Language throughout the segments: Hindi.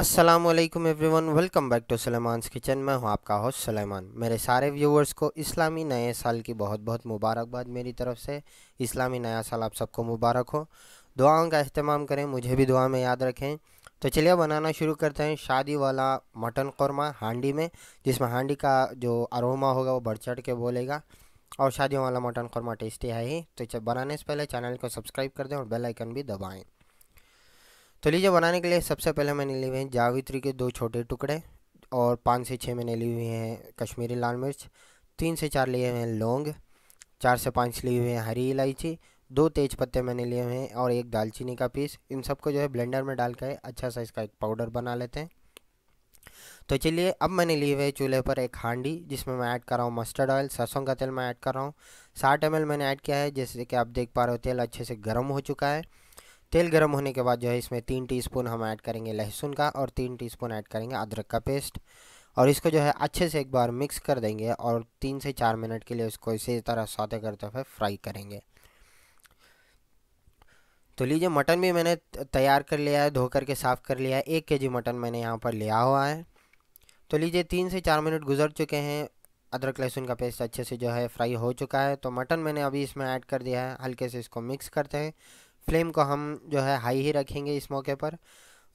Aslam everyone welcome back to सलेमानस किचन मैं हूं आपका होस्ट सलेमान मेरे सारे व्यूवर्स को इस्लामी नए साल की बहुत बहुत मुबारकबाद मेरी तरफ से इस्लामी नया साल आप सबको मुबारक हो दुआओं का अहतमाम करें मुझे भी दुआ में याद रखें तो चलिए बनाना शुरू करते हैं शादी वाला मटन कौरमा हांडी में जिसमें हांडी का जो अरोमा होगा वो बढ़ चढ़ के बोलेगा और शादी वाला मटन कौरमा टेस्टी है ही तो बनाने से पहले चैनल को सब्सक्राइब कर दें और बेलाइकन भी दबाएँ तो लीजिए बनाने के लिए सबसे पहले मैंने लिए हुए हैं जावित्री के दो छोटे टुकड़े और पाँच से छः मैंने लिए हुए हैं कश्मीरी लाल मिर्च तीन से चार लिए हुए हैं लौंग चार से पाँच लिए हुए हैं हरी इलायची दो तेज पत्ते मैंने लिए हुए हैं और एक दालचीनी का पीस इन सबको जो है ब्लेंडर में डाल के अच्छा सा इसका एक पाउडर बना लेते हैं तो चलिए अब मैंने लिए हुए चूल्हे पर एक हांडी जिसमें मैं ऐड कर रहा हूँ मस्टर्ड ऑयल सरसों का तेल मैं ऐड कर रहा हूँ साठ एम मैंने ऐड किया है जैसे कि आप देख पा रहे हो तेल अच्छे से गर्म हो चुका है तेल गर्म होने के बाद जो है इसमें तीन टीस्पून हम ऐड करेंगे लहसुन का और तीन टीस्पून ऐड करेंगे अदरक का पेस्ट और इसको जो है अच्छे से एक बार मिक्स कर देंगे और तीन से चार मिनट के लिए इसको इसी तरह सौते करते हुए फ्राई करेंगे तो लीजिए मटन भी मैंने तैयार कर लिया है धो करके साफ़ कर लिया है एक जी मटन मैंने यहाँ पर लिया हुआ है तो लीजिए तीन से चार मिनट गुजर चुके हैं अदरक लहसुन का पेस्ट अच्छे से जो है फ्राई हो चुका है तो मटन मैंने अभी इसमें ऐड कर दिया है हल्के से इसको मिक्स करते हैं फ्लेम को हम जो है हाई ही रखेंगे इस मौके पर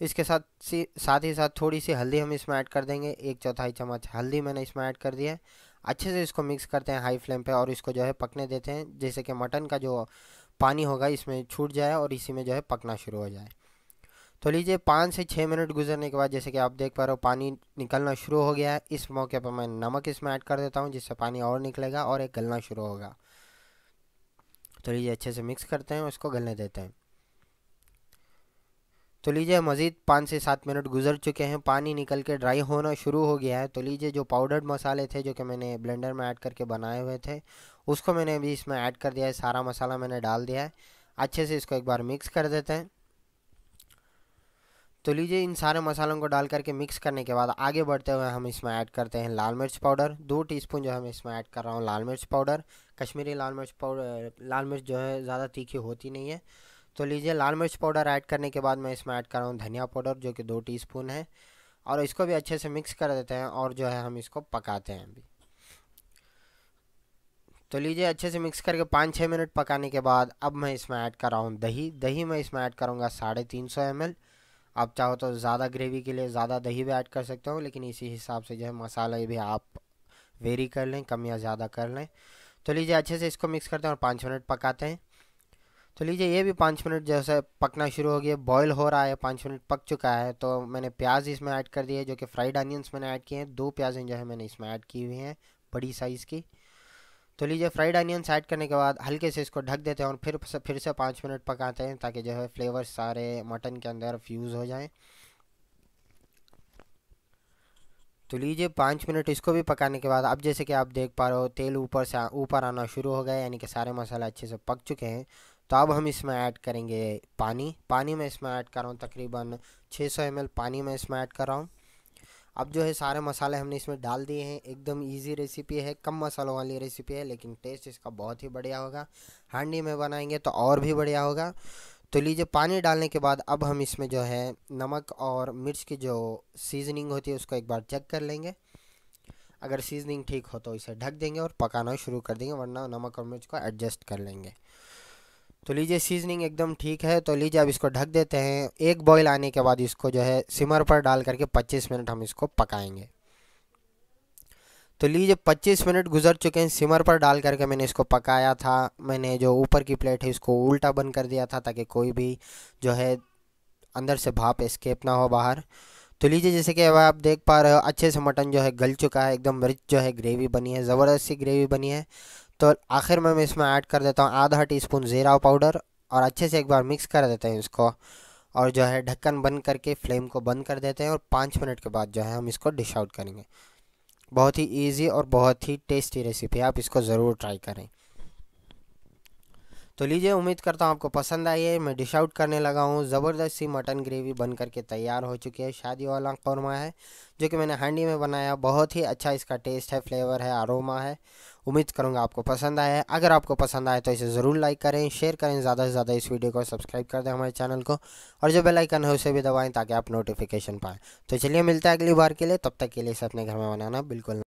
इसके साथ सी साथ ही साथ थोड़ी सी हल्दी हम इसमें ऐड कर देंगे एक चौथाई चम्मच हल्दी मैंने इसमें ऐड कर दिया अच्छे से इसको मिक्स करते हैं हाई फ्लेम पे और इसको जो है पकने देते हैं जैसे कि मटन का जो पानी होगा इसमें छूट जाए और इसी में जो है पकना शुरू हो जाए तो लीजिए पाँच से छः मिनट गुजरने के बाद जैसे कि आप देख पा रहे हो पानी निकलना शुरू हो गया है इस मौके पर मैं नमक इसमें ऐड कर देता हूँ जिससे पानी और निकलेगा और एक गलना शुरू होगा तो लीजिए अच्छे से मिक्स करते हैं और इसको गलने देते हैं तो लीजिए मज़ीद पाँच से सात मिनट गुजर चुके हैं पानी निकल के ड्राई होना शुरू हो गया है तो लीजिए जो पाउडर्ड मसाले थे जो कि मैंने ब्लेंडर में ऐड करके बनाए हुए थे उसको मैंने अभी इसमें ऐड कर दिया है सारा मसाला मैंने डाल दिया है अच्छे से इसको एक बार मिक्स कर देते हैं तो लीजिए इन सारे मसालों को डाल करके मिक्स करने के बाद आगे बढ़ते हुए हम इसमें ऐड करते हैं लाल मिर्च पाउडर दो टीस्पून जो हम इसमें ऐड कर रहा हूँ लाल मिर्च पाउडर कश्मीरी लाल मिर्च पाउडर लाल मिर्च जो है ज़्यादा तीखी होती नहीं है तो लीजिए लाल मिर्च पाउडर ऐड करने के बाद मैं इसमें ऐड कर रहा हूँ धनिया पाउडर जो कि दो टी है और इसको भी अच्छे से मिक्स कर देते हैं और जो है हम इसको पकाते हैं अभी तो लीजिए अच्छे से मिक्स करके पाँच छः मिनट पकाने के बाद अब मैं इसमें ऐड कर रहा हूँ दही दही मैं इसमें ऐड करूँगा साढ़े तीन सौ एम एल आप चाहो तो ज़्यादा ग्रेवी के लिए ज़्यादा दही भी ऐड कर सकते हो लेकिन इसी हिसाब से जो है मसाला ये भी आप वेरी कर लें कम या ज़्यादा कर लें तो लीजिए अच्छे से इसको मिक्स करते हैं और पाँच मिनट पकाते हैं तो लीजिए ये भी पाँच मिनट जैसे पकना शुरू हो गया बॉयल हो रहा है पाँच मिनट पक चुका है तो मैंने प्याज इसमें ऐड कर दिए जो कि फ्राइड अनियंस मैंने ऐड किए हैं दो प्याज़ें जो है मैंने इसमें ऐड की हुई हैं बड़ी साइज़ की तो लीजिए फ्राइड अनियंस ऐड करने के बाद हल्के से इसको ढक देते हैं और फिर फिर से पाँच मिनट पकाते हैं ताकि जो है फ्लेवर सारे मटन के अंदर फ्यूज़ हो जाएँ तो लीजिए पाँच मिनट इसको भी पकाने के बाद अब जैसे कि आप देख पा रहे हो तेल ऊपर से ऊपर आना शुरू हो गया यानी कि सारे मसाले अच्छे से पक चुके हैं तो अब हम इसमें ऐड करेंगे पानी पानी मैं इसमें ऐड कर रहा हूँ तकरीबन 600 सौ पानी मैं इसमें ऐड कर रहा हूँ अब जो है सारे मसाले हमने इसमें डाल दिए हैं एकदम इजी रेसिपी है कम मसालों वाली रेसिपी है लेकिन टेस्ट इसका बहुत ही बढ़िया होगा हांडी में बनाएंगे तो और भी बढ़िया होगा तो लीजिए पानी डालने के बाद अब हम इसमें जो है नमक और मिर्च की जो सीजनिंग होती है उसको एक बार चेक कर लेंगे अगर सीजनिंग ठीक हो तो इसे ढक देंगे और पकाना शुरू कर देंगे वरना नमक और मिर्च को एडजस्ट कर लेंगे तो लीजिए सीजनिंग एकदम ठीक है तो लीजिए अब इसको ढक देते हैं एक बॉयल आने के बाद इसको जो है सिमर पर डाल करके 25 मिनट हम इसको पकाएंगे तो लीजिए 25 मिनट गुजर चुके हैं सिमर पर डाल करके मैंने इसको पकाया था मैंने जो ऊपर की प्लेट है इसको उल्टा बंद कर दिया था ताकि कोई भी जो है अंदर से भाप इस्केप ना हो बाहर तो लीजिए जैसे कि अब आप देख पा रहे हो अच्छे से मटन जो है गल चुका है एकदम रिच जो है ग्रेवी बनी है ज़बरदस्त सी ग्रेवी बनी है तो आखिर में मैं इसमें ऐड कर देता हूँ आधा टीस्पून ज़ीरा पाउडर और अच्छे से एक बार मिक्स कर देते हैं इसको और जो है ढक्कन बंद करके फ्लेम को बंद कर देते हैं और पाँच मिनट के बाद जो है हम इसको डिश आउट करेंगे बहुत ही ईजी और बहुत ही टेस्टी रेसिपी आप इसको ज़रूर ट्राई करें तो लीजिए उम्मीद करता हूँ आपको पसंद आई है मैं डिश आउट करने लगा हूँ ज़बरदस्त सी मटन ग्रेवी बन करके तैयार हो चुकी है शादी वाला कौरमा है जो कि मैंने हांडी में बनाया बहुत ही अच्छा इसका टेस्ट है फ्लेवर है आरोमा है उम्मीद करूँगा आपको पसंद आया है अगर आपको पसंद आए तो इसे ज़रूर लाइक करें शेयर करें ज़्यादा से ज़्यादा इस वीडियो को सब्सक्राइब कर दें हमारे चैनल को और जो बेल आइकन है उसे भी दबाएं ताकि आप नोटिफिकेशन पाएँ तो चलिए मिलते हैं अगली बार के लिए तब तक के लिए इसे अपने घर में बनाना बिल्कुल